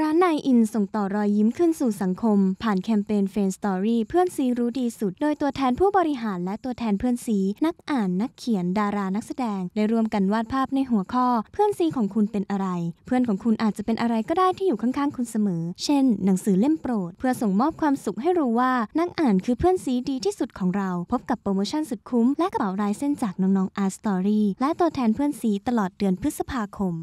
ร้านนายอินส่งต่อรอยยิ้มขึ้นสู่สังคมผ่านแคมเปญเฟนสตอรี่เพื่อนซีรู้ดีสุด โดยตัวแทนผู้บริหารและตัวแทนเพื่อนซีนักอ่านนักเขียนดารานักแสดงได้รวมกันวาดภาพในหัวข้อเพื่อนซีของคุณเป็นอะไร เพื่อนของคุณอาจจะเป็นอะไรก็ได้ที่อยู่ข้างๆคุณเสมอ เช่น หนังสือเล่มโปรดเพื่อส่งมอบความสุขให้รู้ว่านักอ่านคือเพื่อนซีดีที่สุดของเรา พบกับโปรโมชั่นสุดคุ้มและกระเป๋าลายเส้นจากน้องๆอาร์สตอรี่และตัวแทนเพื่อนซีตลอดเดือนพฤษภาคม